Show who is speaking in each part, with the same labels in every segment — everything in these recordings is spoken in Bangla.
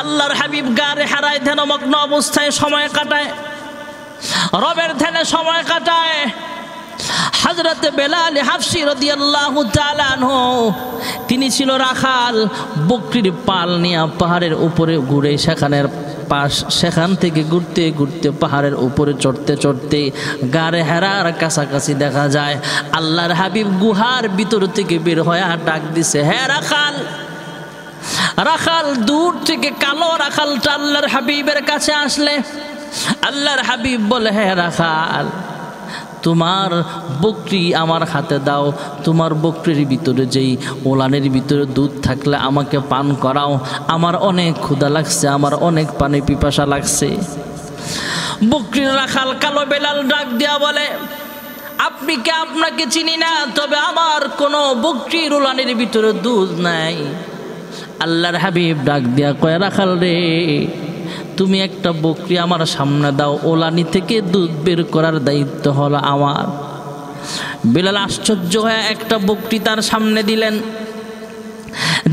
Speaker 1: আল্লাহর হাবিব গারে হারায় ধ্যানমগ্ন অবস্থায় সময় কাটায় রবের ধ্যানে সময় কাটায় হজরত বেলাল হাফসি রদিয়াল্লাহু তিনি ছিল রাখাল বকরির পাল নিয়ে পাহাড়ের উপরে ঘুরে সেখানের পাশ সেখান থেকে ঘুরতে ঘুরতে পাহাড়ের উপরে চড়তে চড়তে গাড়ে হেরার কাছাকাছি দেখা যায় আল্লাহর হাবিব গুহার ভিতর থেকে বের হয়ে ডাক দিছে হ্যাঁ রাখাল রাখাল দূর থেকে কালো রাখালটা আল্লাহর হাবিবের কাছে আসলে আল্লাহর হাবিব বলে হ্যাঁ রাখাল তোমার বকরি আমার হাতে দাও তোমার বকরির ভিতরে যেই ওলানের ভিতরে দুধ থাকলে আমাকে পান করাও আমার অনেক ক্ষুধা লাগছে আমার অনেক পানি পিপাসা লাগছে বকরির রাখাল কালো বেলাল ডাক দেওয়া বলে আপনি কে আপনাকে চিনি না তবে আমার কোনো বকরির ওলানের ভিতরে দুধ নাই আল্লাহর হাবিব ডাক দিয়া কয় রাখাল রে তুমি একটা বকরি আমার সামনে দাও ওলানি থেকে দুধ বের করার দায়িত্ব হল আমার বিলাল আশ্চর্য হয়ে একটা বকরি তার সামনে দিলেন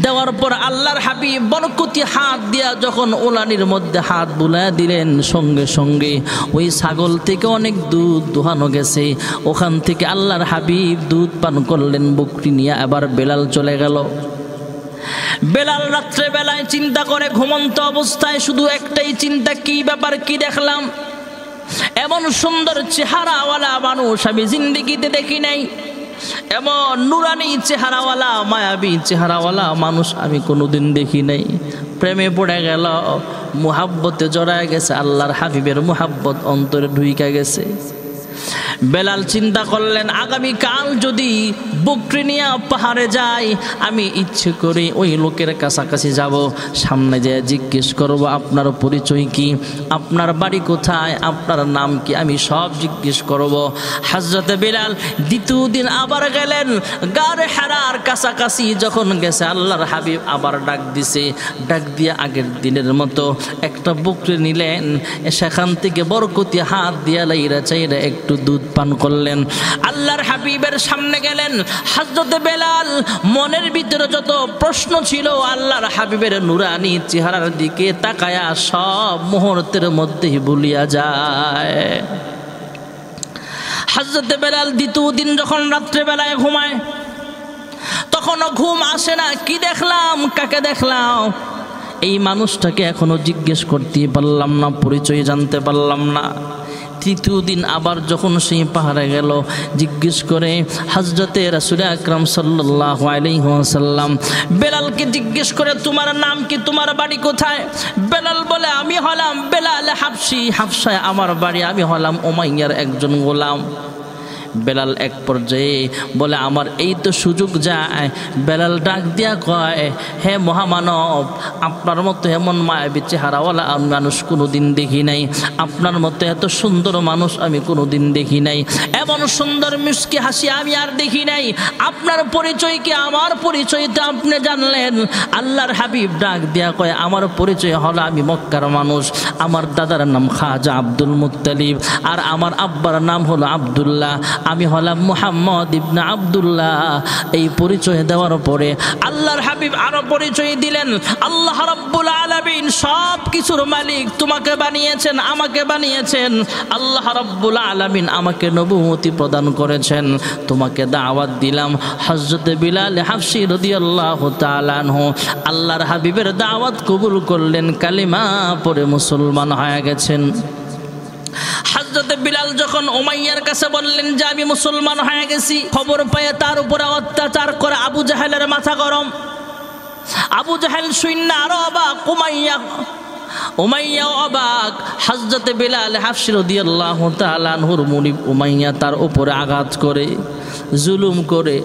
Speaker 1: দেওয়ার পর আল্লাহর হাবিব বনকুতি হাত দিয়া যখন ওলানির মধ্যে হাত বুলাই দিলেন সঙ্গে সঙ্গে ওই ছাগল থেকে অনেক দুধ দোহানো গেছে ওখান থেকে আল্লাহর হাবিব দুধ পান করলেন বকরি নিয়ে আবার বেলাল চলে গেল বেলাল রাত্রে বেলায় চিন্তা করে ঘুমন্ত অবস্থায় শুধু একটাই চিন্তা কি ব্যাপার কি দেখলাম এমন সুন্দর চেহারাওয়ালা মানুষ আমি জিন্দিগিতে দেখি নাই এমন নুরানি চেহারাওয়ালা মায়াবী চেহারাওয়ালা মানুষ আমি কোনোদিন দেখি নাই প্রেমে পড়ে গেল মুহাব্বতে জড়ায় গেছে আল্লাহর হাবিবের মুহাব্বত অন্তরে ঢুইকা গেছে বেলাল চিন্তা করলেন আগামীকাল যদি বকরি নিয়ে পাহাড়ে যাই আমি ইচ্ছে করে ওই লোকের কাছাকাছি যাব সামনে যেয়ে জিজ্ঞেস করব আপনার পরিচয় কি আপনার বাড়ি কোথায় আপনার নাম কি আমি সব জিজ্ঞেস করব হাজরত বেলাল দ্বিতীয় দিন আবার গেলেন গাড়ে হেরার কাছাকাছি যখন গেছে আল্লাহর হাবিব আবার ডাক দিছে ডাক দিয়ে আগের দিনের মতো একটা বকরি নিলেন সেখান থেকে বরকতি হাত দিয়া লাইরা চাইরা একটু দুধ পান করলেন আল্লাহর হাবিবের সামনে গেলেন হাজরত বেলাল মনের ভিতরে যত প্রশ্ন ছিল আল্লাহর হাবিবের নুরানি চেহারার দিকে তাকায়া সব মুহূর্তের মধ্যেই বলিয়া যায় হাজরত বেলাল দ্বিতীয় দিন যখন রাত্রেবেলায় ঘুমায় তখনও ঘুম আসে না কি দেখলাম কাকে দেখলাম এই মানুষটাকে এখনো জিজ্ঞেস করতে পারলাম না পরিচয় জানতে পারলাম না তৃতীয় দিন আবার যখন সেই পাহাড়ে গেল জিজ্ঞেস করে হজরতে রাসুল আকরাম সাল্লাহ আলহ্লাম বেলালকে জিজ্ঞেস করে তোমার নাম কি তোমার বাড়ি কোথায় বেলাল বলে আমি হলাম বেলাল হাফসি হাফসায় আমার বাড়ি আমি হলাম ওমাইয়ার একজন গোলাম বেলাল এক পর্যায়ে বলে আমার এই তো সুযোগ যায় বেলাল ডাক দিয়া কয় হে মহামানব আপনার মতো এমন মায়াবী চেহারাওয়ালা আমি মানুষ কোনো দিন দেখি নাই আপনার মতো এত সুন্দর মানুষ আমি কোনো দিন দেখি নাই এমন সুন্দর মিষ্টি হাসি আমি আর দেখি নাই আপনার পরিচয় কি আমার পরিচয় তো আপনি জানলেন আল্লাহর হাবিব ডাক দিয়া কয় আমার পরিচয় হলো আমি মক্কার মানুষ আমার দাদার নাম খাজা আব্দুল মুতালিব আর আমার আব্বার নাম হলো আবদুল্লাহ আমি হলাম মুহাম্মদ ইবনা আবদুল্লাহ এই পরিচয় দেওয়ার পরে আল্লাহর হাবিব আরো পরিচয় দিলেন আল্লাহ রাব্বুল আলামিন সব কিছুর মালিক তোমাকে বানিয়েছেন আমাকে বানিয়েছেন আল্লাহ রাব্বুল আলামিন আমাকে নবুমতি প্রদান করেছেন তোমাকে দাওয়াত দিলাম হযরত বিলাল হাফসি রাদিয়াল্লাহু তাআলা আনহু আল্লাহর হাবিবের দাওয়াত কবুল করলেন কালিমা পরে মুসলমান হয়ে গেছেন হজরতে বিলাল যখন ওমাইয়ার কাছে বললেন যে আমি মুসলমান হয়ে গেছি খবর পেয়ে তার উপরে অত্যাচার করে আবু জাহেলের মাথা গরম আবু জাহেল শূন্য আরো বা কুমাইয়া উমাইয়া অবাক হাজরতে বেলাল হাফসির দিয়াল্লাহ তালানহুর মুনিব উমাইয়া তার উপরে আঘাত করে জুলুম করে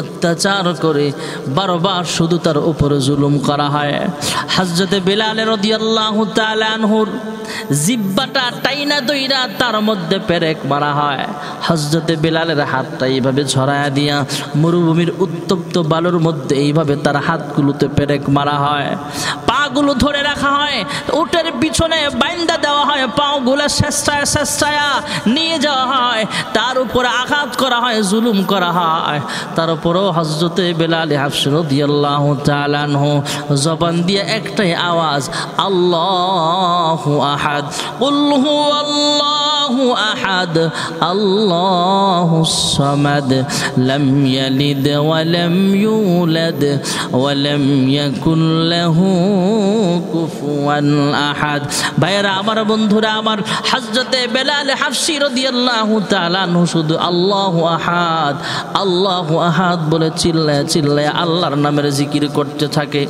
Speaker 1: অত্যাচার করে বারবার শুধু তার উপরে জুলুম করা হয় হাজরতে বিলালের দিয়াল্লাহ তালানহুর জিব্বাটা টাইনা দইরা তার মধ্যে পেরেক মারা হয় হজরতে বেলালের হাতটা এইভাবে ছড়ায়া দিয়া মরুভূমির উত্তপ্ত বালুর মধ্যে এইভাবে তার হাতগুলোতে পেরেক মারা হয় পাগুলো ধরে রাখা হয় উটের পিছনে বাইন্দা দেওয়া হয় পাওগুলো শেষায় শেষায় নিয়ে যাওয়া হয় তার উপরে আঘাত করা হয় জুলুম করা হয় তার উপরেও হজরতে বেলাল হাফসরদিয়াল্লাহ তালানহ জবান দিয়ে একটাই আওয়াজ আল্লাহ আহাদ উল্লু আল্লাহ আহাদ আল্লাহ সমাদ লম ইয়ালিদ ওয়ালাম ইউলাদ ওয়ালাম ইয়াকুল্লাহু কুফুয়ান আহাদ ভাইয়েরা আমার বন্ধুরা আমার হজরতে বেলাল হাফসি রদিয়াল্লাহু তাআলাহু শুধু আল্লাহ আহাদ আল্লাহ আহাদ বলে চিল্লায় চিল্লায় আল্লাহর নামের জিকির করতে থাকে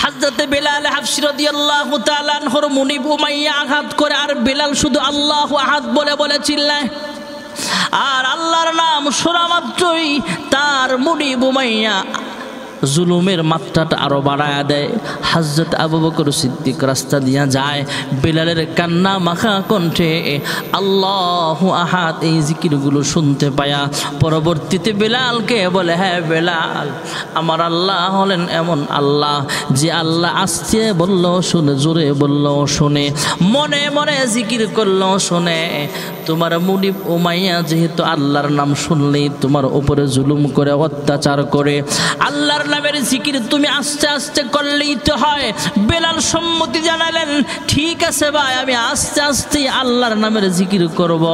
Speaker 1: হাজরতে বেলাল হাফসিরদি আল্লাহ তালানহর মুনিব উমাইয়া আঘাত করে আর বেলাল শুধু আল্লাহ আহাত বলে বলে চিল্লায় আর আল্লাহর নাম শোনা মাত্রই তার মুনিব উমাইয়া জুলুমের মাত্রাটা আরো বাড়ায় দেয় হাজরত আবু বকর সিদ্দিক রাস্তা দিয়া যায় বেলালের কান্না মাখা কণ্ঠে আল্লাহ আহাত এই জিকিরগুলো শুনতে পায়া পরবর্তীতে বেলালকে বলে হ্যাঁ বেলাল আমার আল্লাহ হলেন এমন আল্লাহ যে আল্লাহ আসছে বলল শুনে জোরে বলল শুনে মনে মনে জিকির করল শুনে তোমার মুনিব উমাইয়া যেহেতু আল্লাহর নাম শুনলেই তোমার উপরে জুলুম করে অত্যাচার করে আল্লাহর নামের জিকির তুমি আস্তে আস্তে করলেই তো হয় বেলাল সম্মতি জানালেন ঠিক আছে ভাই আমি আস্তে আস্তে আল্লাহর নামের জিকির করব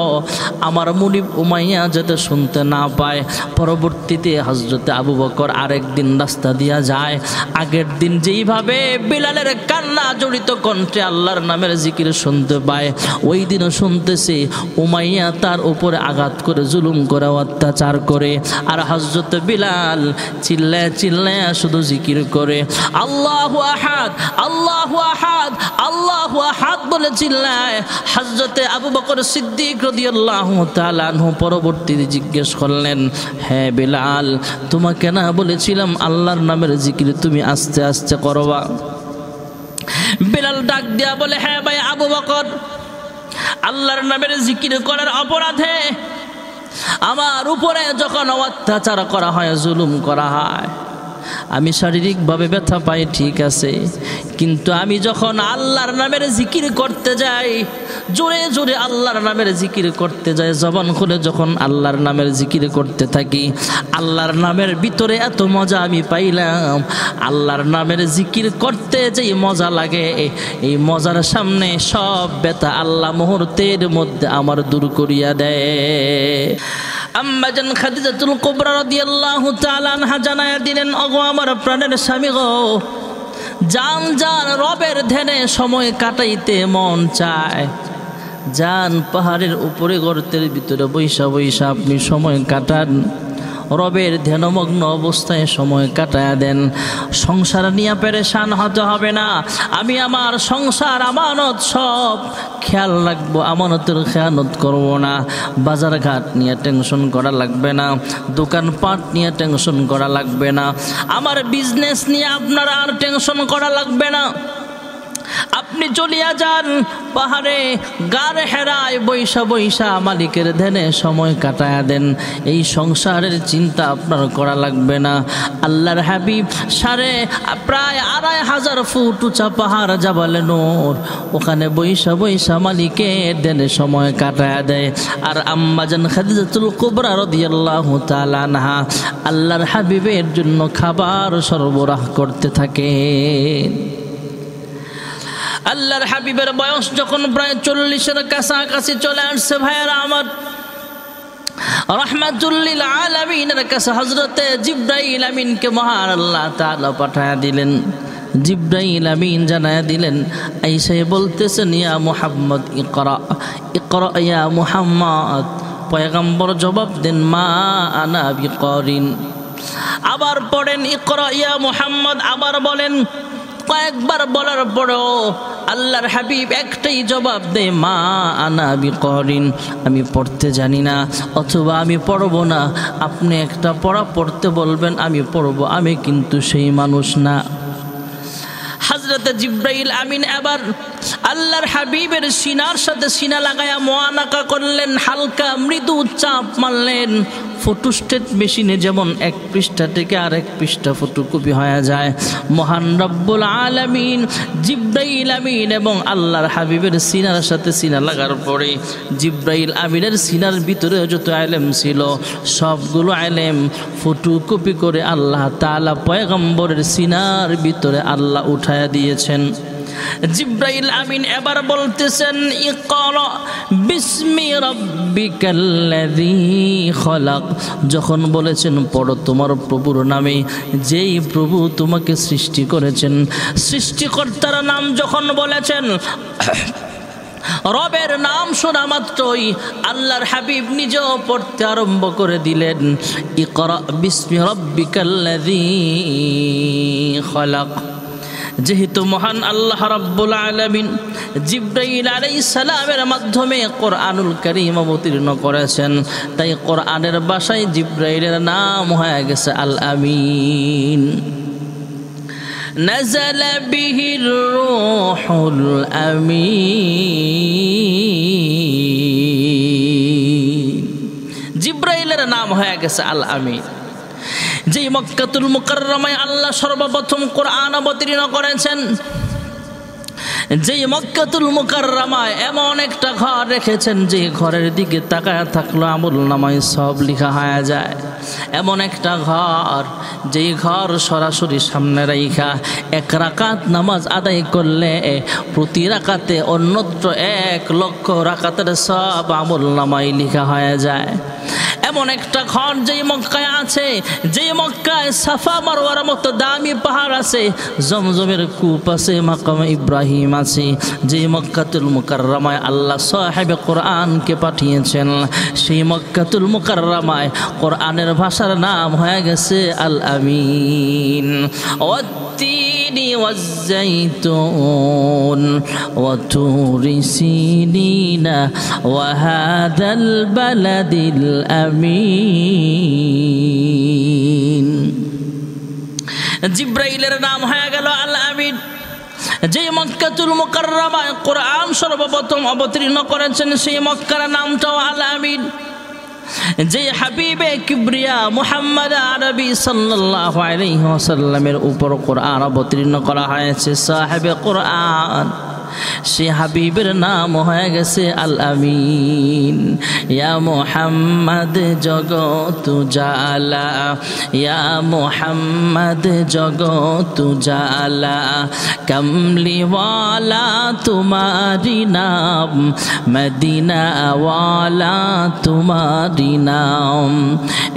Speaker 1: আমার মুনিব উমাইয়া যাতে শুনতে না পায় পরবর্তীতে হজরতে আবু বকর আরেকদিন রাস্তা দিয়া যায় আগের দিন যেইভাবে বেলালের কান্না জড়িত কণ্ঠে আল্লাহর নামের জিকির শুনতে পায় ওই দিনও শুনতেছে উমাইয়া তার উপরে আঘাত করে জুলুম করে অত্যাচার করে আর হজরত বিলাল চিল্লায় চিল্লায় শুধু জিকির করে আল্লাহ আহাদ আল্লাহ আহাদ আল্লাহ আহাদ বলে চিল্লায় হজরতে আবু বকর সিদ্দিক রদিয়াল্লাহ তালানহু পরবর্তীতে জিজ্ঞেস করলেন হ্যাঁ বিলাল তোমাকে না বলেছিলাম আল্লাহর নামের জিকির তুমি আস্তে আস্তে করবা বিলাল ডাক দিয়া বলে হ্যাঁ ভাই আবু বকর আল্লাহর নামের জিকির করার অপরাধে আমার উপরে যখন অত্যাচার করা হয় জুলুম করা হয় আমি শারীরিকভাবে ব্যথা পাই ঠিক আছে কিন্তু আমি যখন আল্লাহর নামের জিকির করতে যাই জোরে জোরে আল্লাহর নামের জিকির করতে যায় জবান খুলে যখন আল্লাহর নামের জিকির করতে থাকি আল্লাহর নামের ভিতরে এত মজা আমি পাইলাম আল্লাহর নামের জিকির করতে যেই মজা লাগে এই মজার সামনে সব ব্যথা আল্লাহ মুহূর্তের মধ্যে আমার দূর করিয়া দেয় আম্বাজান খাদিজাতুল কুবরা রাদিয়াল্লাহু তাআলা আনহা জানায়া দিলেন ওগো আমার প্রাণের স্বামী গো যান যান রবের ধ্যানে সময় কাটাইতে মন চায় যান পাহাড়ের উপরে গর্তের ভিতরে বৈশা বৈশা আপনি সময় কাটান রবের ধ্যানমগ্ন অবস্থায় সময় কাটায়া দেন সংসার নিয়ে পেরেশান হতে হবে না আমি আমার সংসার আমানত সব খেয়াল রাখবো আমানতের খেয়ানত করব না বাজারঘাট নিয়ে টেনশন করা লাগবে না দোকানপাট নিয়ে টেনশন করা লাগবে না আমার বিজনেস নিয়ে আপনার আর টেনশন করা লাগবে না আপনি চলিয়া যান পাহাড়ে গার হেরায় বৈশা বৈশা মালিকের ধ্যানে সময় কাটায়া দেন এই সংসারের চিন্তা আপনার করা লাগবে না আল্লাহর হাবিব সাড়ে প্রায় আড়াই হাজার ফুট উঁচা পাহাড় যাবালে নোর ওখানে বৈশা বৈশা মালিকের ধ্যানে সময় কাটায়া দেয় আর আম্মাজান খাদিজাতুল কুবরা রদিয়াল্লাহ তালানহা আল্লাহর হাবিবের জন্য খাবার সরবরাহ করতে থাকে আল্লাহর হাবিবের বয়স যখন প্রায় চল্লিশের কাছাকাছি চলে আসছে ভাইয়েরা আমার রহমাতুল্লিল আলমিনের কাছে হজরতে জিব্রাইল আমিনকে মহান আল্লাহ তালা পাঠায় দিলেন জিব্রাইল আমিন জানায় দিলেন আইসাই বলতেছেন ইয়া মুহাম্মদ ইকরা ইকরা ইয়া মুহাম্মদ পয়গম্বর জবাব দেন মা আনা বিকরিন আবার পড়েন ইকরা ইয়া মুহাম্মদ আবার বলেন কয়েকবার বলার পরেও আল্লাহর হাবিব একটাই জবাব দে মা আনা করিন আমি পড়তে জানি না অথবা আমি পড়ব না আপনি একটা পড়া পড়তে বলবেন আমি পড়ব আমি কিন্তু সেই মানুষ না হাজরতে জিব্রাইল আমিন আবার আল্লাহর হাবিবের সিনার সাথে সিনা লাগায়া মোয়ানাকা করলেন হালকা মৃদু চাপ মারলেন ফটোস্টেট মেশিনে যেমন এক পৃষ্ঠা থেকে আরেক পৃষ্ঠা ফটোকপি হয়ে যায় মহান রব্বুল আলমিন জিব্রাইল আমিন এবং আল্লাহর হাবিবের সিনার সাথে সিনা লাগার পরে জিব্রাইল আমিনের সিনার ভিতরে যত আলেম ছিল সবগুলো আলেম ফটোকপি করে আল্লাহ তালা পয়গম্বরের সিনার ভিতরে আল্লাহ উঠায় দিয়েছেন জিব্রাইল আমিন এবার বলতেছেন ইকর বিস্মি রব্বিকাল্লাযী খলাক যখন বলেছেন পড়ো তোমার প্রভুর নামে যেই প্রভু তোমাকে সৃষ্টি করেছেন সৃষ্টিকর্তার নাম যখন বলেছেন রবের নাম শোনা মাত্রই আল্লাহর হাবিব নিজেও পড়তে আরম্ভ করে দিলেন ইকরা বিস্মি রব্বিকাল্লাযী খলাক যেহেতু মহান আল্লাহ রাব্বুল আলামিন জিব্রাইল আলাইহিস সালামের মাধ্যমে কোরআনুল কারীম অবতীর্ণ করেছেন তাই কোরআনের ভাষায় জিব্রাইলের নাম হয়ে গেছে আল আমিন نزل به الروح الأمين جبريل নাম هيك গেছে আল যে মক্কাতুল মুকাররমায় আল্লাহ সর্বপ্রথম কোরআন অবতীর্ণ করেছেন যেই মক্কাতুল মুকাররামায় এমন একটা ঘর রেখেছেন যে ঘরের দিকে তাকায় থাকলো আমল নামায় সব লিখা হয়ে যায় এমন একটা ঘর যেই ঘর সরাসরি সামনে রাইখা এক রাকাত নামাজ আদায় করলে প্রতি রাকাতে অন্যত্র এক লক্ষ রাকাতের সব আমল নামায় লিখা হয়ে যায় এমন একটা ঘর যেই মক্কায় আছে যেই মক্কায় সাফা মারোয়ার মতো দামি পাহাড় আছে জমজমের কূপ আছে মাকাম ইব্রাহিম আছে যে মক্কাতুল মুকাররামায় আল্লাহ সাহেব কোরআনকে পাঠিয়েছেন সেই মক্কাতুল মুকাররামায় কোরআনের ভাষার নাম হয়ে গেছে আল আমিন والتين والزيتون وطور سينين وهذا البلد الأمين আমিন জিব্রাইলের নাম হয়ে গেল আল আমিন যে মক্কাতুল মোকাররামায় কোরআন সর্বপ্রথম অবতীর্ণ করেছেন সেই মক্কার নামটাও আল আমিন যে হাবিবে কিবরিয়া মুহাম্মদ আরবি সাল্লাল্লাহু আলাইহি ওয়াসাল্লামের উপর কোরআন অবতীর্ণ করা হয়েছে সাহেবে কোরআন সে হাবিবের নাম হয়ে গেছে আল আমিন ইয়া মোহাম্মদ জগত জালা ইয়া মোহাম্মদ জগত জালা কমলিওয়ালা তোমারি নাম মদিনাওয়ালা তোমারি নাম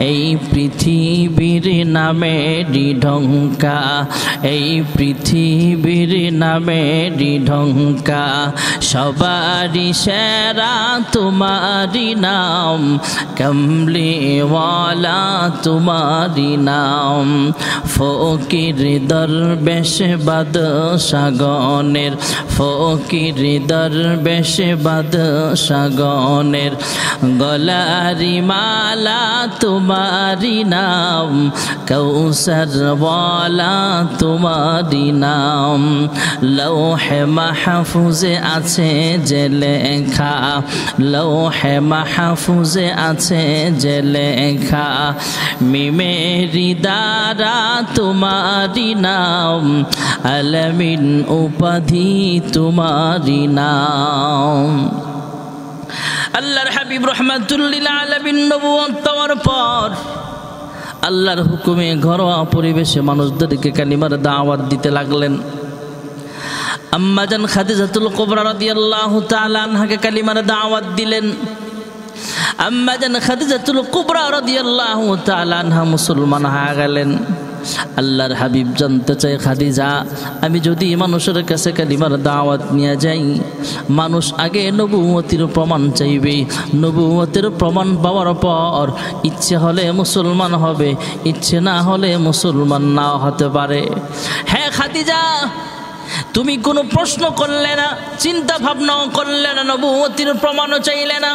Speaker 1: এই পৃথিবীর নামে ঢঙ্কা এই পৃথিবীর নামে ঢঙ্কা লঙ্কা সবারি সেরা তোমারি নাম কমলিওয়ালা তোমারি নাম ফকির দরবেশ বাদ সাগনের ফকির দরবেশ বাদ সাগনের গলারি মালা তোমারি নাম কৌসরওয়ালা তোমারি নাম লৌহে মাহ মাহফুজে আছে যে লেখা লৌহে মাহফুজে আছে যে লেখা মিমেরি দ্বারা তোমারি নাম আলমিন উপাধি তোমারি নাম আল্লাহর হাবিব রহমাতুল্লিলা আলমিন নবুয়ত পর আল্লাহর হুকুমে ঘরোয়া পরিবেশে মানুষদেরকে কালিমার দাওয়াত দিতে লাগলেন আম্মাজান খাদিজাতুল কোবরা রাদিয়াল্লাহু তাআলা আনহাকে কালিমার দাওয়াত দিলেন আম্মাজান খাদিজাতুল কুবরা রাদিয়াল্লাহু তাআলা আনহা মুসলমান হয়ে গেলেন আল্লাহর হাবিব জানতে চাই খাদিজা আমি যদি মানুষের কাছে কালিমার দাওয়াত নিয়ে যাই মানুষ আগে নবুমতির প্রমাণ চাইবে নবুমতির প্রমাণ পাওয়ার পর ইচ্ছে হলে মুসলমান হবে ইচ্ছে না হলে মুসলমান না হতে পারে হ্যাঁ খাদিজা তুমি কোনো প্রশ্ন করলে না চিন্তা ভাবনাও করলে না নবুমতির প্রমাণও চাইলে না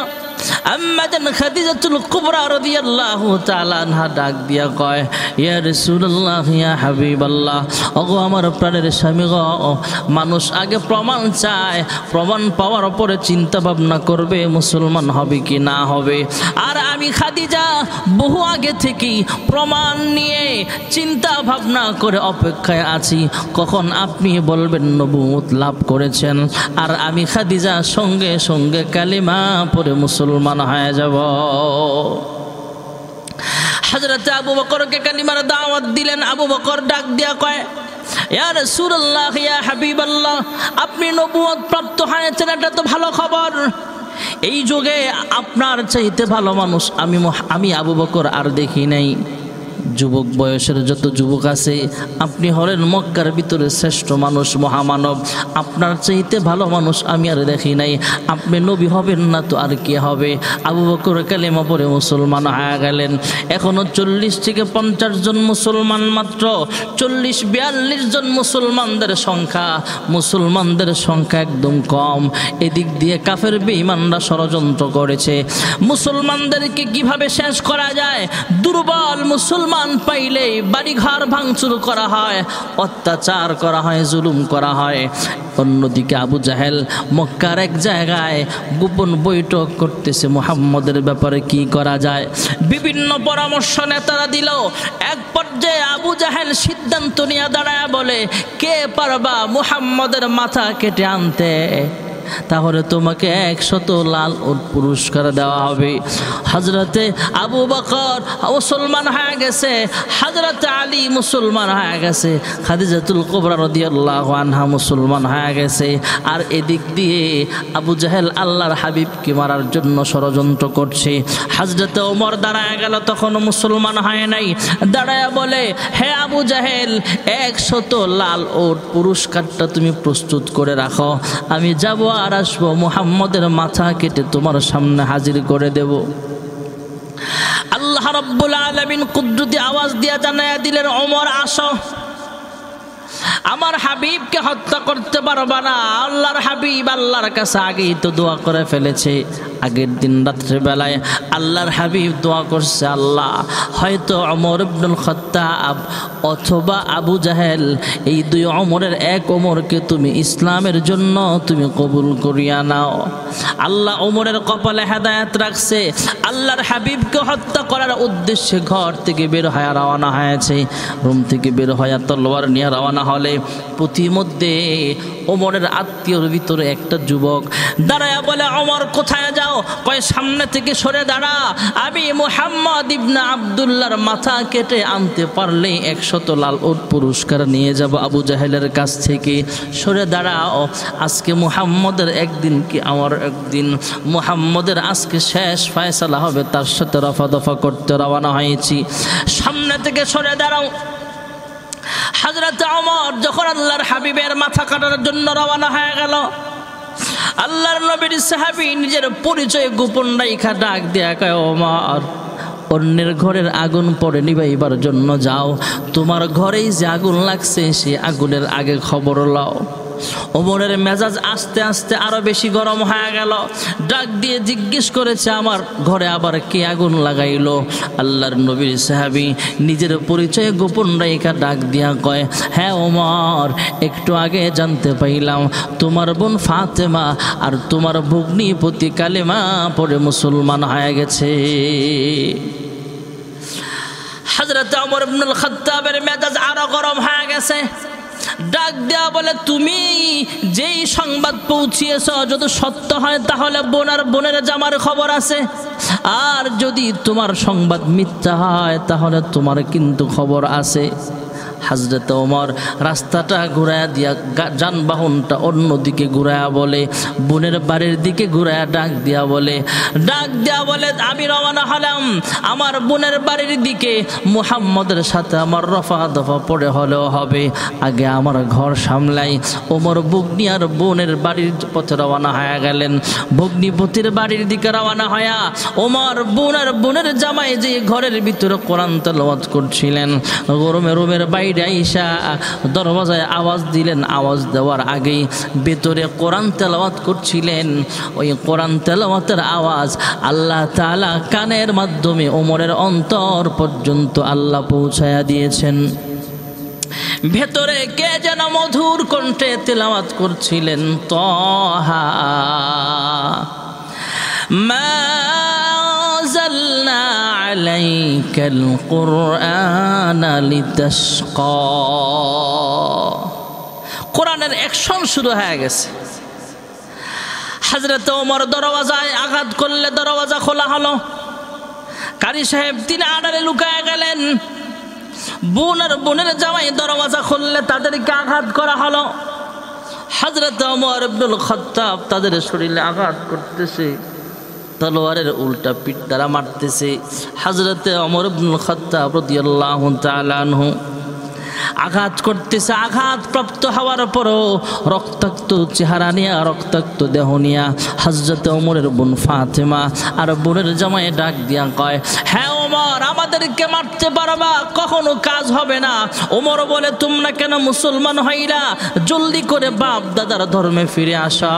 Speaker 1: আম্মাজান খাদিজাতুল কুবরা রাদিয়াল্লাহু তাআলা আনহা ডাক দিয়া কয় ইয়া রাসূলুল্লাহ ইয়া হাবিবাল্লাহ ওগো আমার প্রাণের স্বামী গো মানুষ আগে প্রমাণ চায় প্রমাণ পাওয়ার পরে চিন্তা ভাবনা করবে মুসলমান হবে কি না হবে আর আমি খাদিজা বহু আগে থেকেই প্রমাণ নিয়ে চিন্তা ভাবনা করে অপেক্ষায় আছি কখন আপনি বলবেন নবুত লাভ করেছেন আর আমি খাদিজা সঙ্গে সঙ্গে কালিমা পরে মুসলমান হয়ে যাব হাজরাতে আবু বকরকে কালিমার দাওয়াত দিলেন আবু বকর ডাক দিয়া কয় আপনি নবুয়ত প্রাপ্ত হয়েছেন এটা তো ভালো খবর এই যুগে আপনার চাইতে ভালো মানুষ আমি আমি আবু বকর আর দেখি নাই যুবক বয়সের যত যুবক আছে আপনি হলেন মক্কার ভিতরে শ্রেষ্ঠ মানুষ মহামানব আপনার চাইতে ভালো মানুষ আমি আর দেখি নাই আপনি নবী হবেন না তো আর কে হবে আবু বকর কালেমা পরে মুসলমান হয়ে গেলেন এখনও চল্লিশ থেকে পঞ্চাশ জন মুসলমান মাত্র চল্লিশ বিয়াল্লিশ জন মুসলমানদের সংখ্যা মুসলমানদের সংখ্যা একদম কম এদিক দিয়ে কাফের বেইমানরা ষড়যন্ত্র করেছে মুসলমানদেরকে কিভাবে শেষ করা যায় দুর্বল মুসলমান সম্মান পাইলে ঘর ভাঙচুর করা হয় অত্যাচার করা হয় জুলুম করা হয় অন্যদিকে আবু জাহেল মক্কার এক জায়গায় গোপন বৈঠক করতেছে মোহাম্মদের ব্যাপারে কি করা যায় বিভিন্ন পরামর্শ নেতারা দিল এক পর্যায়ে আবু জাহেল সিদ্ধান্ত নিয়ে দাঁড়ায় বলে কে পারবা মুহাম্মদের মাথা কেটে আনতে তাহলে তোমাকে একশত লাল ওর পুরস্কার দেওয়া হবে হজরতে আবু বকর মুসলমান হয়ে গেছে হজরতে আলী মুসলমান হয়ে গেছে খাদিজাতুল কোবরা রদিয়াল্লাহ আনহা মুসলমান হয়ে গেছে আর এদিক দিয়ে আবু জাহেল আল্লাহর হাবিবকে মারার জন্য ষড়যন্ত্র করছে হজরতে ওমর দাঁড়ায় গেল তখনও মুসলমান হয় নাই দাঁড়ায় বলে হে আবু জাহেল একশত লাল ওট পুরস্কারটা তুমি প্রস্তুত করে রাখো আমি যাবো আর আসবো মুহাম্মদের মাথা কেটে তোমার সামনে হাজির করে দেব আল্লাহ রব্বুল আলমিন কুদ্রুতি আওয়াজ দিয়া জানাইয়া দিলেন অমর আসো আমার হাবিবকে হত্যা করতে পারবা না আল্লাহর হাবিব আল্লাহর কাছে আগেই তো দোয়া করে ফেলেছে আগের দিন বেলায় আল্লাহর হাবিব দোয়া করছে আল্লাহ হয়তো অমর আব্দুল খত্তাব অথবা আবু জাহেল এই দুই অমরের এক অমরকে তুমি ইসলামের জন্য তুমি কবুল করিয়া নাও আল্লাহ অমরের কপালে হেদায়াত রাখছে আল্লাহর হাবিবকে হত্যা করার উদ্দেশ্যে ঘর থেকে বের হয়ে রওনা হয়েছে রুম থেকে বের হয়ে তলোয়ার নিয়ে রওনা তাহলে প্রতিমধ্যে ওমরের আত্মীয়র ভিতরে একটা যুবক দাঁড়ায় বলে অমর কোথায় যাও কয় সামনে থেকে সরে দাঁড়া আমি মোহাম্মদ ইবনা আবদুল্লার মাথা কেটে আনতে পারলে একশত লাল ওট পুরস্কার নিয়ে যাব আবু জাহেলের কাছ থেকে সরে দাঁড়াও আজকে মুহাম্মদের একদিন কি আমার একদিন মুহাম্মদের আজকে শেষ ফয়সালা হবে তার সাথে রফা দফা করতে রওনা হয়েছি সামনে থেকে সরে দাঁড়াও হাজরত অমর যখন আল্লাহর হাবিবের মাথা কাটার জন্য রওনা হয়ে গেল আল্লাহর নবীর সাহাবি নিজের পরিচয় গোপন রাইখা ডাক দেয়া কয় অমর অন্যের ঘরের আগুন পরে নিবাইবার জন্য যাও তোমার ঘরেই যে আগুন লাগছে সে আগুনের আগে খবর লও ওমরের মেজাজ আস্তে আস্তে আরো বেশি গরম হয়ে গেল ডাক দিয়ে জিজ্ঞেস করেছে আমার ঘরে আবার কে আগুন লাগাইল আল্লাহর নবীর সাহাবি নিজের পরিচয় গোপন রায়িকা ডাক দিয়া কয় হ্যাঁ ওমর একটু আগে জানতে পাইলাম তোমার বোন ফাতেমা আর তোমার ভগ্নিপতি কালেমা পরে মুসলমান হয়ে গেছে হাজরত অমর ইবনুল খত্তাবের মেজাজ আরো গরম হয়ে গেছে ডাক দেওয়া বলে তুমি যেই সংবাদ পৌঁছিয়েছ যদি সত্য হয় তাহলে বোনার বোনের জামার খবর আছে আর যদি তোমার সংবাদ মিথ্যা হয় তাহলে তোমার কিন্তু খবর আছে হাজরত ওমর রাস্তাটা ঘুরায়া দিয়া যানবাহনটা অন্যদিকে ঘুরায়া বলে বোনের বাড়ির দিকে ঘুরায়া ডাক দিয়া বলে ডাক দিয়া বলে আমি রওনা হলাম আমার বোনের বাড়ির দিকে মুহাম্মদের সাথে আমার রফা দফা পড়ে হলেও হবে আগে আমার ঘর সামলাই ওমর বগ্নি আর বোনের বাড়ির পথে রওনা হয়ে গেলেন ভগ্নিপতির বাড়ির দিকে রওনা হয়া ওমর বোন আর বোনের জামাই যে ঘরের ভিতরে কোরআন তেলাওয়াত করছিলেন গরমে রুমের বাইরে বাইরে দরওয়াজায় আওয়াজ দিলেন আওয়াজ দেওয়ার আগেই ভেতরে কোরআন তেলাওয়াত করছিলেন ওই কোরআন তেলাওয়াতের আওয়াজ আল্লাহ তালা কানের মাধ্যমে ওমরের অন্তর পর্যন্ত আল্লাহ পৌঁছায়া দিয়েছেন ভেতরে কে যেন মধুর কণ্ঠে তেলাওয়াত করছিলেন তহা মা جعلنا عليك القرآن لتشقى কোরআনের অ্যাকশন শুরু হয়ে গেছে হাজরত ওমর দরওয়াজায় আঘাত করলে দরওয়াজা খোলা হলো কারি সাহেব তিনি আড়ালে লুকায় গেলেন বোন আর বোনের জামাই দরওয়াজা খুললে তাদেরকে আঘাত করা হলো হাজরত ওমর আব্দুল খত্তাব তাদের শরীরে আঘাত করতেছে তলোয়ারের উল্টা পিঠ দ্বারা মারতেছে হাজরতে অমর আব্দুল খত্তাবদিয়াল্লাহ আঘাত করতেছে আঘাত প্রাপ্ত হওয়ার পরও রক্তাক্ত চেহারা নিয়া রক্তাক্ত দেহ নিয়া হাজরতে অমরের বোন ফাতেমা আর বোনের জামায় ডাক দিয়া কয় হ্যাঁ আমার আমাদেরকে মারতে পারবা কখনো কাজ হবে না ওমর বলে তোমরা কেন মুসলমান হইলা জলদি করে বাপ দাদার ধর্মে ফিরে আসা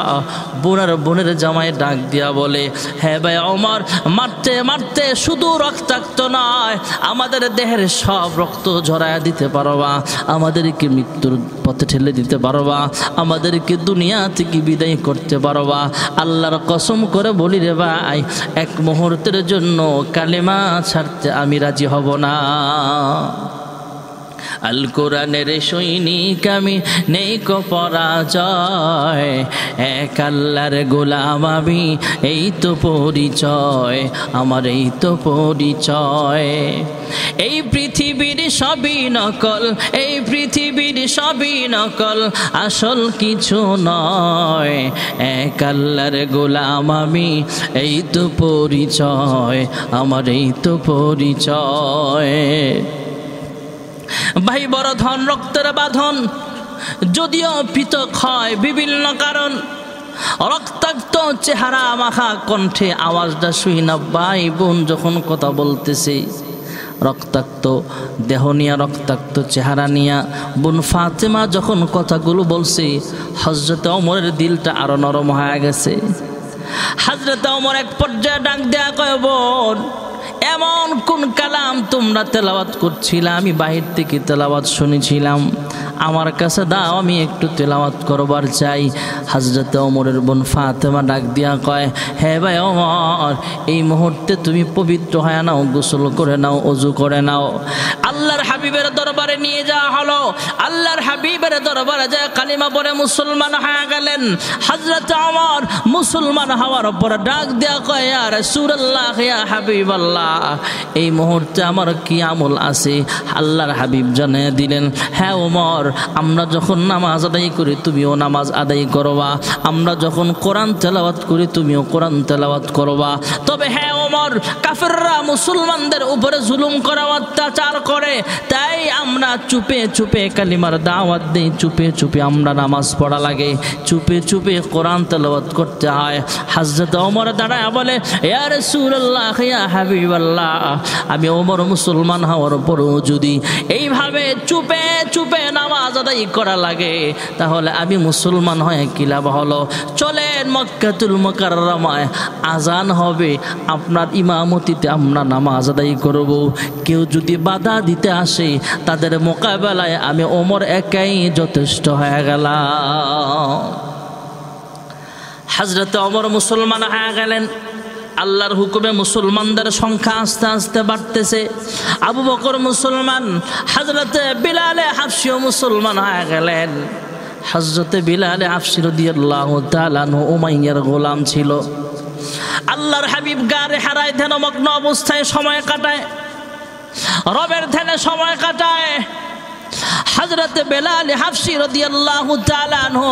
Speaker 1: বোনের বোনের জামাই ডাক দিয়া বলে হ্যাঁ ভাই ওমর মারতে মারতে শুধু রক্তাক্ত নয় আমাদের দেহের সব রক্ত ঝরায়া দিতে পারবা আমাদেরকে মৃত্যুর পথে ঠেলে দিতে পারবা আমাদেরকে দুনিয়া থেকে বিদায় করতে পারবা আল্লাহর কসম করে বলি রে ভাই এক মুহূর্তের জন্য কালেমা ছাড়া ছাড়তে আমি রাজি হব না আল কোরআনের সৈনিক আমি নেই কো পরাজয় এক আল্লাহর গোলাম আমি এই তো পরিচয় আমার এই তো পরিচয় এই পৃথিবীর সবই নকল এই পৃথিবীর সবই নকল আসল কিছু নয় এক আল্লাহর গোলাম আমি এই তো পরিচয় আমার এই তো পরিচয় ভাই বড় ধন রক্তের বাঁধন যদিও পৃথক হয় বিভিন্ন কারণ রক্তাক্ত চেহারা মাখা কণ্ঠে আওয়াজটা শুই না ভাই বোন যখন কথা বলতেছি রক্তাক্ত দেহ নিয়া রক্তাক্ত চেহারা নিয়া বোন ফাতেমা যখন কথাগুলো বলছে হজরত অমরের দিলটা আরো নরম হয়ে গেছে হাজরত অমর এক পর্যায়ে ডাক দেয়া কয় বোন এমন কোন কালাম তোমরা তেলাওয়াত করছিলাম আমি বাহির থেকে তেলাওয়াত শুনেছিলাম আমার কাছে দাও আমি একটু তেলাওয়াত করবার চাই হাজরাতে অমরের বোন ফাতেমা ডাক দিয়া কয় হে ভাই অমর এই মুহূর্তে তুমি পবিত্র হয় নাও গোসল করে নাও অজু করে নাও আল্লাহর হাবিবের দরবারে নিয়ে যাওয়া হলো আল্লাহর হাবিবের দরবারে যায় কালিমা পরে মুসলমান হয়ে গেলেন হাজরত অমর মুসলমান হওয়ার পর ডাক দেয়া কয় আর সুরাল্লাহ হাবিব আল্লাহ এই মুহূর্তে আমার কি আমল আছে আল্লাহর হাবিব জানিয়ে দিলেন হ্যাঁ ওমর আমরা যখন নামাজ আদায় করি তুমিও নামাজ আদায় করবা আমরা যখন কোরআন তেলাওয়াত করি তুমিও কোরআন তেলাওয়াত করবা তবে হ্যাঁ ওমর কাফেররা মুসলমানদের উপরে জুলুম করা অত্যাচার করে তাই আমরা চুপে চুপে কালিমার দাওয়াত দিই চুপে চুপে আমরা নামাজ পড়া লাগে চুপে চুপে কোরআন তেলাওয়াত করতে হয় হাজরত ওমর দাঁড়ায় বলে ইয়ার সুরাল্লাহ হাবিবাল আল্লাহ আমি ওমর মুসলমান হওয়ার পরও যদি এইভাবে চুপে চুপে নামাজ আদায় করা লাগে তাহলে আমি মুসলমান হয়ে কি লাভ হলো চলেন মক্কাতুল মকারমায় আজান হবে আপনার ইমামতিতে আমরা নামাজ আদায় করব কেউ যদি বাধা দিতে আসে তাদের মোকাবেলায় আমি ওমর একাই যথেষ্ট হয়ে গেলাম হাজরত অমর মুসলমান হয়ে গেলেন আল্লাহর হুকুমে মুসলমানদের সংখ্যা আস্তে আস্তে বাড়তেছে আবু বকর মুসলমান হাজরতে বিলালে হাফসিও মুসলমান হয়ে গেলেন হাজরতে বিলালে হাফসির দিয়াল্লাহ তালানু উমাইয়ের গোলাম ছিল আল্লাহর হাবিব গারে হারায় ধ্যানমগ্ন অবস্থায় সময় কাটায় রবের ধ্যানে সময় কাটায় হজরত বেলাল হাফসি রদিয়াল্লাহ তালানহ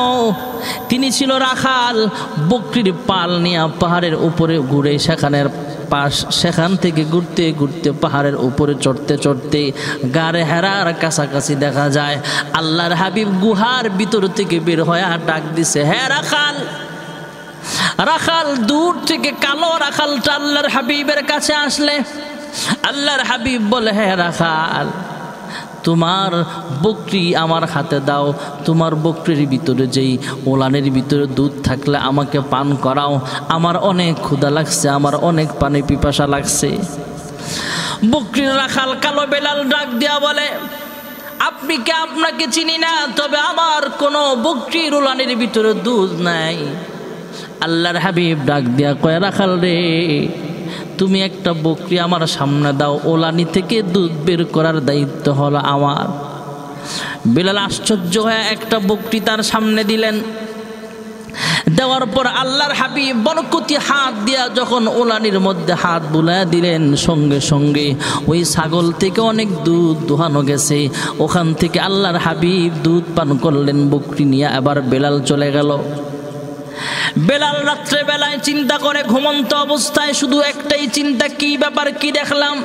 Speaker 1: তিনি ছিল রাখাল বকরির পাল নিয়ে পাহাড়ের উপরে ঘুরে সেখানের পাশ সেখান থেকে ঘুরতে ঘুরতে পাহাড়ের উপরে চড়তে চড়তে গাড়ে হেরার কাছাকাছি দেখা যায় আল্লাহর হাবিব গুহার ভিতর থেকে বের হয়ে ডাক দিছে হ্যাঁ রাখাল রাখাল দূর থেকে কালো রাখাল আল্লাহর হাবিবের কাছে আসলে আল্লাহর হাবিব বলে হ্যাঁ রাখাল তোমার বকরি আমার হাতে দাও তোমার বকরির ভিতরে যেই ওলানের ভিতরে দুধ থাকলে আমাকে পান করাও আমার অনেক ক্ষুধা লাগছে আমার অনেক পানি পিপাসা লাগছে বকরির রাখাল কালো বেলাল ডাক দেওয়া বলে আপনি কে আপনাকে চিনি না তবে আমার কোনো বকরির ওলানের ভিতরে দুধ নাই আল্লাহর হাবিব ডাক দিয়া কয় রাখাল রে তুমি একটা বকরি আমার সামনে দাও ওলানি থেকে দুধ বের করার দায়িত্ব হলো আমার বিলাল আশ্চর্য হয়ে একটা বকরি তার সামনে দিলেন দেওয়ার পর আল্লাহর হাবি বরকতি হাত দিয়া যখন ওলানির মধ্যে হাত বুলাই দিলেন সঙ্গে সঙ্গে ওই ছাগল থেকে অনেক দুধ দোহানো গেছে ওখান থেকে আল্লাহর হাবিব দুধ পান করলেন বকরি নিয়ে আবার বেলাল চলে গেল বেলাল রাত্রে বেলায় চিন্তা করে ঘুমন্ত অবস্থায় শুধু একটাই চিন্তা কি ব্যাপার কি দেখলাম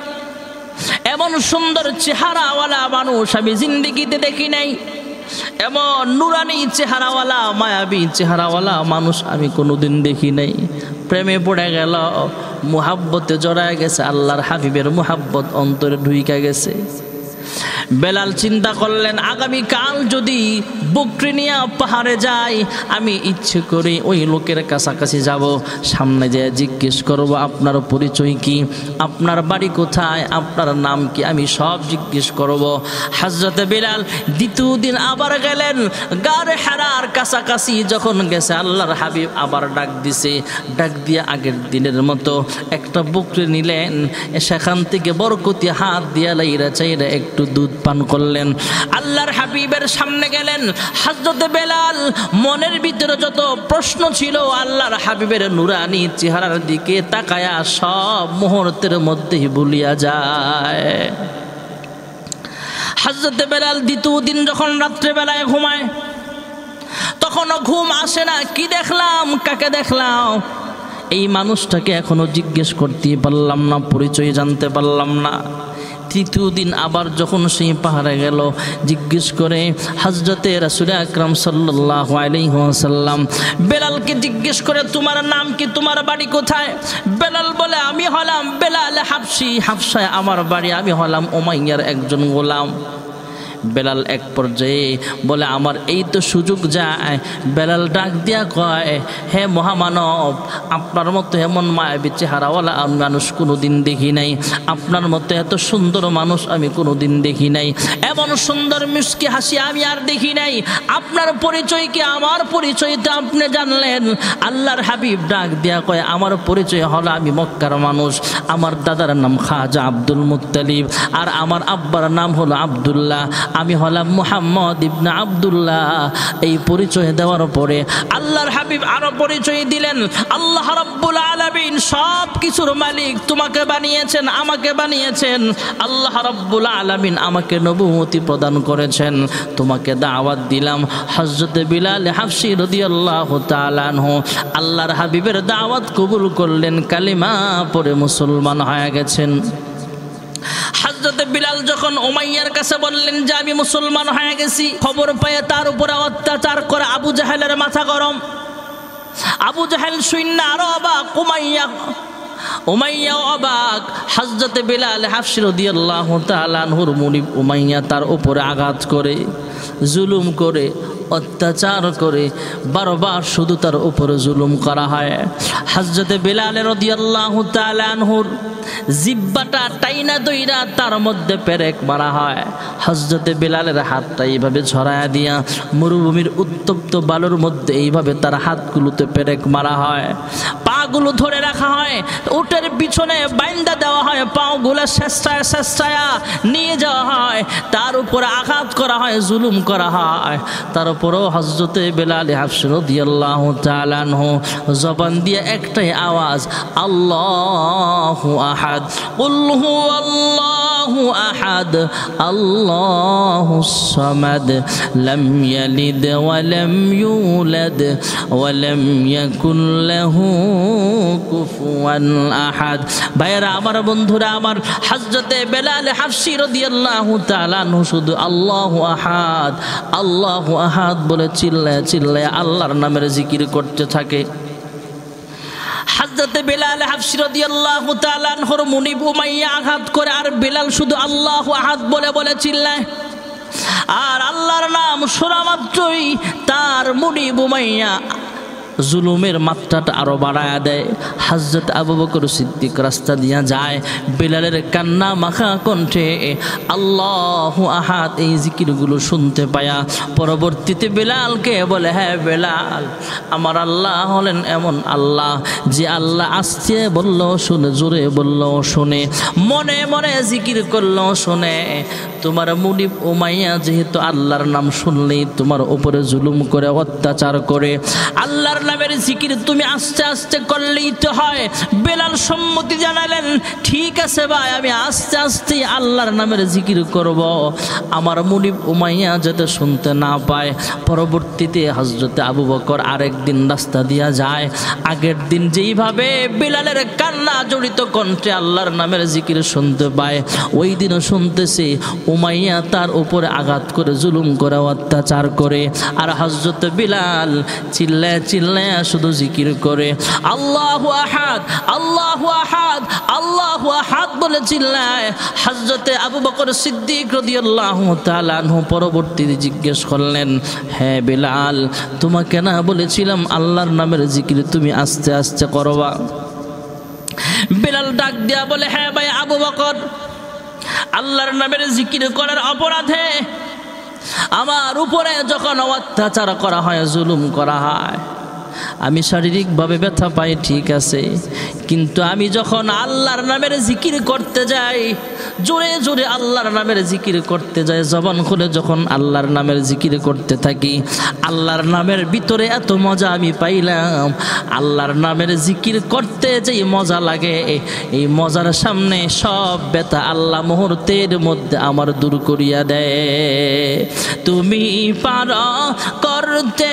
Speaker 1: এমন সুন্দর চেহারাওয়ালা মানুষ আমি জিন্দিগিতে দেখি নাই এমন নুরানি চেহারাওয়ালা মায়াবী চেহারাওয়ালা মানুষ আমি কোনোদিন দেখি নাই প্রেমে পড়ে গেল মুহাব্বতে জড়ায় গেছে আল্লাহর হাবিবের মুহাব্বত অন্তরে ঢুইকা গেছে বেলাল চিন্তা করলেন আগামীকাল যদি বকরি নিয়ে পাহাড়ে যাই আমি ইচ্ছে করে ওই লোকের কাছাকাছি যাব সামনে যেয়ে জিজ্ঞেস করব আপনার পরিচয় কি আপনার বাড়ি কোথায় আপনার নাম কি আমি সব জিজ্ঞেস করব হাজরতে বেলাল দ্বিতীয় দিন আবার গেলেন গাড়ে হারার কাছাকাছি যখন গেছে আল্লাহর হাবিব আবার ডাক দিছে ডাক দিয়ে আগের দিনের মতো একটা বকরি নিলেন সেখান থেকে বরকতি হাত দিয়ে লাইরা চাইরা একটু দুধ পান করলেন আল্লাহর হাবিবের সামনে গেলেন হাজরতে বেলাল মনের ভিতরে যত প্রশ্ন ছিল আল্লাহর হাবিবের নুরানি চেহারার দিকে তাকায়া সব মুহূর্তের মধ্যেই বলিয়া যায় হাজরতে বেলাল দ্বিতীয় দিন যখন রাত্রেবেলায় ঘুমায় তখনও ঘুম আসে না কি দেখলাম কাকে দেখলাম এই মানুষটাকে এখনো জিজ্ঞেস করতে পারলাম না পরিচয় জানতে পারলাম না তৃতীয় দিন আবার যখন সে পাহাড়ে গেল জিজ্ঞেস করে হজরতে রাসুল আকরাম সাল্লাহ আলহ্লাম বেলালকে জিজ্ঞেস করে তোমার নাম কি তোমার বাড়ি কোথায় বেলাল বলে আমি হলাম বেলাল হাফসি হাফসায় আমার বাড়ি আমি হলাম ওমাইয়ার একজন গোলাম বেলাল এক পর্যায়ে বলে আমার এই তো সুযোগ যায় বেলাল ডাক দিয়া কয় হে মহামানব আপনার মতো এমন মায়াবী চেহারাওয়ালা আমি মানুষ কোনো দিন দেখি নাই আপনার মতো এত সুন্দর মানুষ আমি কোনো দিন দেখি নাই এমন সুন্দর মিষ্টি হাসি আমি আর দেখি নাই আপনার পরিচয় কি আমার পরিচয় তো আপনি জানলেন আল্লাহর হাবিব ডাক দিয়া কয় আমার পরিচয় হলো আমি মক্কার মানুষ আমার দাদার নাম খাজা আব্দুল মুতালিব আর আমার আব্বার নাম হলো আবদুল্লাহ আমি হলাম মুহাম্মদ ইবনা আবদুল্লাহ এই পরিচয় দেওয়ার পরে আল্লাহর হাবিব আরো পরিচয় দিলেন আল্লাহ রাব্বুল আলামিন সব কিছুর মালিক তোমাকে বানিয়েছেন আমাকে বানিয়েছেন আল্লাহ রাব্বুল আলামিন আমাকে নবুমতি প্রদান করেছেন তোমাকে দাওয়াত দিলাম হযরত বিলাল রাদিয়াল্লাহু তাআলা আনহু আল্লাহর হাবিবের দাওয়াত কবুল করলেন কালিমা পরে মুসলমান হয়ে গেছেন হজরতে বিলাল যখন ওমাইয়ার কাছে বললেন যে আমি মুসলমান হয়ে গেছি খবর পেয়ে তার উপরে অত্যাচার করে আবু জাহেলের মাথা গরম আবু জাহেল না আরো অবাক কুমাইয়া উমাইয়া অবাক হাজরতে বেলাল হাফসির দিয়াল্লাহ তালানহুর মুনি উমাইয়া তার উপরে আঘাত করে জুলুম করে অত্যাচার করে বারবার শুধু তার উপরে জুলুম করা হয় হাজরতে বেলালের রদিয়াল্লাহ তালানহুর জিব্বাটা টাইনা দইরা তার মধ্যে পেরেক মারা হয় হজরতে বেলালের হাতটা এইভাবে ছড়ায়া দিয়া মরুভূমির উত্তপ্ত বালুর মধ্যে এইভাবে তার হাতগুলোতে পেরেক মারা হয় পাগুলো ধরে রাখা হয় উটের পিছনে বাইন্দা দেওয়া হয় পাওগুলো শেষটায় শেষায়া নিয়ে যাওয়া হয় তার উপর আঘাত করা হয় জুলুম করা হয় তার উপরেও হজরতে বেলালে হাফসুর আল্লাহ তালানহ জবান দিয়ে একটাই আওয়াজ আল্লাহ আহাদ উল্লু আল্লাহ আহাদ আল্লাহ সামাদ লম ইয়ালিদ ওয়ালাম ইউলাদ ওয়ালাম ইয়াকুল লাহু কুফুয়ান আহাদ ভাইয়েরা আমার বন্ধুরা আমার হাজরতে বেলাল হাফসি রাদিয়াল্লাহু তাআলা নু শুধু আল্লাহ আহাদ আল্লাহ আহাদ বলে চিল্লায় চিল্লায় আল্লাহর নামের জিকির করতে থাকে হাজরতে বেলাল হাফসিরদি আল্লাহ তালানহর মুনিব উমাইয়া আঘাত করে আর বেলাল শুধু আল্লাহ আহাত বলে বলে চিল্লায় আর আল্লাহর নাম শোনা মাত্রই তার মুনি উমাইয়া জুলুমের মাত্রাটা আরও বাড়ায় দেয় হাজরত আবু বকর সিদ্দিক রাস্তা দিয়া যায় বেলালের কান্না মাখা কণ্ঠে আল্লাহ আহাত এই জিকিরগুলো শুনতে পায়া পরবর্তীতে বেলালকে বলে হ্যাঁ বেলাল আমার আল্লাহ হলেন এমন আল্লাহ যে আল্লাহ আসছে বলল শুনে জোরে বলল শুনে মনে মনে জিকির করল শুনে তোমার মুনিব উমাইয়া যেহেতু আল্লাহর নাম শুনলেই তোমার উপরে জুলুম করে অত্যাচার করে আল্লাহর নামের জিকির তুমি আস্তে আস্তে করলেই তো হয় বেলাল সম্মতি জানালেন ঠিক আছে ভাই আমি আস্তে আস্তে আল্লাহর নামের জিকির করব আমার মুনিব উমাইয়া যাতে শুনতে না পায় পরবর্তীতে হজরতে আবু বকর আরেকদিন রাস্তা দিয়া যায় আগের দিন যেইভাবে বেলালের কান্না জড়িত কণ্ঠে আল্লাহর নামের জিকির শুনতে পায় ওই দিনও শুনতেছে উমাইয়া তার উপরে আঘাত করে জুলুম করে অত্যাচার করে আর হজরত বিলাল চিল্লায় চিল্লায় শুধু জিকির করে আল্লাহ আহাদ আল্লাহ আহাদ আল্লাহ আহাদ বলে চিল্লায় হজরতে আবু বকর সিদ্দিক রদিয়াল্লাহ তালানহ পরবর্তীতে জিজ্ঞেস করলেন হ্যাঁ বিলাল তোমাকে না বলেছিলাম আল্লাহর নামের জিকির তুমি আস্তে আস্তে করবা বিলাল ডাক দিয়া বলে হ্যাঁ ভাই আবু বকর আল্লাহর নামের জিকির করার অপরাধে আমার উপরে যখন অত্যাচার করা হয় জুলুম করা হয় আমি শারীরিকভাবে ব্যথা পাই ঠিক আছে কিন্তু আমি যখন আল্লাহর নামের জিকির করতে যাই জোরে জোরে আল্লাহর নামের জিকির করতে যায় জবান খুলে যখন আল্লাহর নামের জিকির করতে থাকি আল্লাহর নামের ভিতরে এত মজা আমি পাইলাম আল্লাহর নামের জিকির করতে যেই মজা লাগে এই মজার সামনে সব ব্যথা আল্লাহ মুহূর্তের মধ্যে আমার দূর করিয়া দেয় তুমি পার করতে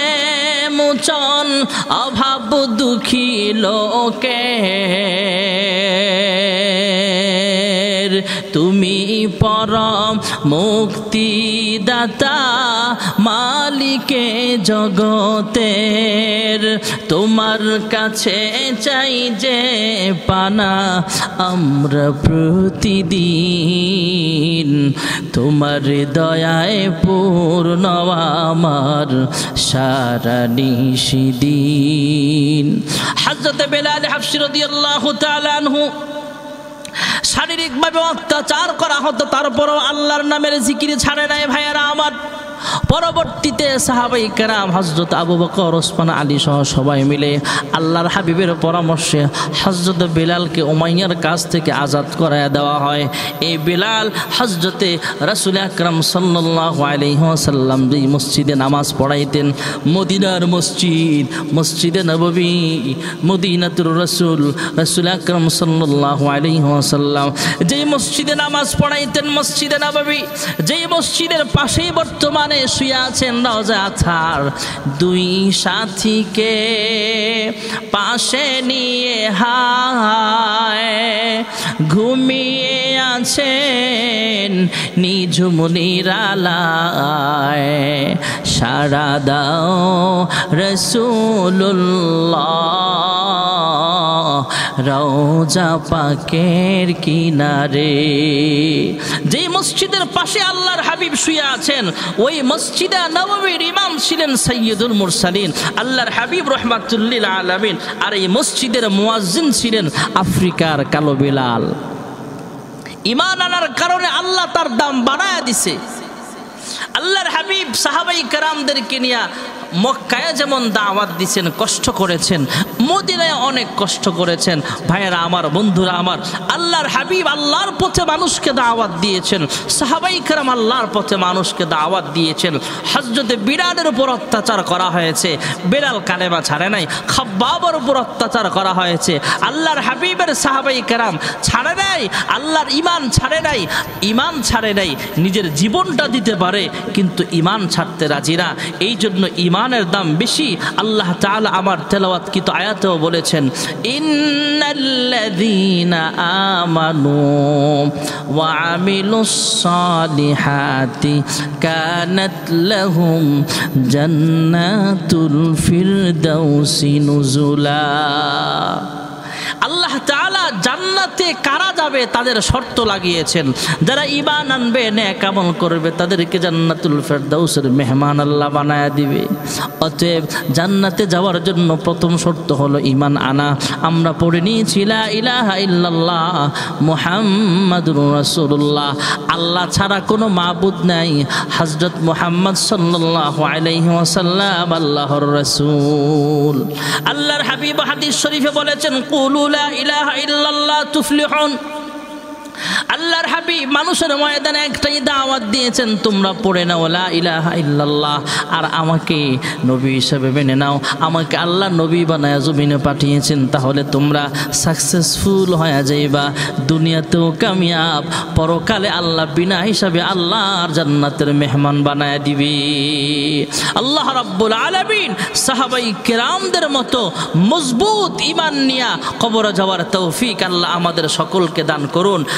Speaker 1: মোচন অভাব দুঃখী লোকে বিশ্বের তুমি পরম মুক্তিদাতা মালিকে জগতের তোমার কাছে চাই যে পানা আমরা প্রতিদিন তোমার দয়ায় পূর্ণ আমার সারা নিশিদিন হাজরতে বেলাল হাফসিরদি আল্লাহ তালানহু শারীরিকভাবে অত্যাচার করা হতো তারপরও আল্লাহর নামের জিকির ছাড়ে নাই ভাইয়েরা আমার পরবর্তীতে সাহাবাই কেরাম হজরত আবু বকর ওসমান আলী সহ সবাই মিলে আল্লাহর হাবিবের পরামর্শে হজরত বিলালকে ওমাইয়ার কাছ থেকে আজাদ করায় দেওয়া হয় এই বিলাল হজরতে রাসুল আকরাম সাল্লাহ আলিহাসাল্লাম যে মসজিদে নামাজ পড়াইতেন মদিনার মসজিদ মসজিদে নববী মদিনাতুর রসুল রসুল আকরম সাল্লাহ সাল্লাম যেই মসজিদে নামাজ পড়াইতেন মসজিদে নববী যেই মসজিদের পাশেই বর্তমানে ঘরে শুয়াছেন রজা থার দুই সাথীকে পাশে নিয়ে হায় ঘুমিয়ে আছেন নিঝুম নিরালায় সারা দাও রসুল্লাহ রওজা পাকের কিনারে যে মসজিদের পাশে আল্লাহর হাবিব শুয়ে আছেন ওই মসজিদে নবমীর ইমাম ছিলেন সৈয়দুল মুরসালিন আল্লাহর হাবিব রহমাতুল্লিল আলমিন আর এই মসজিদের মোয়াজিন ছিলেন আফ্রিকার কালো বিলাল ইমান আনার কারণে আল্লাহ তার দাম বাড়ায় দিছে আল্লাহর হাবিব সাহাবাই কারামদেরকে নিয়ে মক্কায় যেমন দাওয়াত দিচ্ছেন কষ্ট করেছেন মদিনায় অনেক কষ্ট করেছেন ভাইয়েরা আমার বন্ধুরা আমার আল্লাহর হাবিব আল্লাহর পথে মানুষকে দাওয়াত দিয়েছেন সাহাবাই কারাম আল্লাহর পথে মানুষকে দাওয়াত দিয়েছেন হজরতে বিড়ালের উপর অত্যাচার করা হয়েছে বিড়াল কালেমা ছাড়ে নাই খাব্বাবর উপর অত্যাচার করা হয়েছে আল্লাহর হাবিবের সাহাবাই কারাম ছাড়ে নাই আল্লাহর ইমান ছাড়ে নাই ইমান ছাড়ে নাই নিজের জীবনটা দিতে পারে কিন্তু ইমান ছাড়তে রাজি না এই জন্য ইমান ইমানের দাম বেশি আল্লাহ তাআলা আমার তেলাওয়াত কিন্তু আয়াতেও বলেছেন ইন্নাল্লাযীনা আমানু ওয়া আমিলুস সালিহাতি কানাত লাহুম জান্নাতুল ফিরদাউসি নুজুলা আল্লাহ তালা জান্নাতে কারা যাবে তাদের শর্ত লাগিয়েছেন যারা ইমান আনবে ন্যাক আমল করবে তাদেরকে জান্নাতুল ফেরদাউসের মেহমান আল্লাহ বানায় দিবে অতএব জান্নাতে যাওয়ার জন্য প্রথম শর্ত হলো ইমান আনা আমরা পড়ে নিয়েছি ইলাহা ইল্লাল্লাহ মোহাম্মদুর রসুল্লাহ আল্লাহ ছাড়া কোনো মাবুদ নাই হজরত মোহাম্মদ সাল্লাহ আলাইহি ওয়াসাল্লাম আল্লাহর রসুল আল্লাহর হাবিব হাদিস শরীফে বলেছেন কুলুল لا إله إلا الله تفلحون আল্লাহর হাবি মানুষের ময়দানে একটাই দাওয়াত দিয়েছেন তোমরা পড়ে নাও লা ইলাহা ইল্লাল্লাহ আর আমাকে নবী হিসেবে মেনে নাও আমাকে আল্লাহ নবী বানায় জমিনে পাঠিয়েছেন তাহলে তোমরা সাকসেসফুল হয়ে যাইবা দুনিয়াতেও কামিয়াব পরকালে আল্লাহ বিনা হিসাবে আল্লাহর জান্নাতের মেহমান বানায় দিবি আল্লাহ রাব্বুল আলামিন সাহাবাই কেরামদের মতো মজবুত ইমান নিয়া কবর যাওয়ার তৌফিক আল্লাহ আমাদের সকলকে দান করুন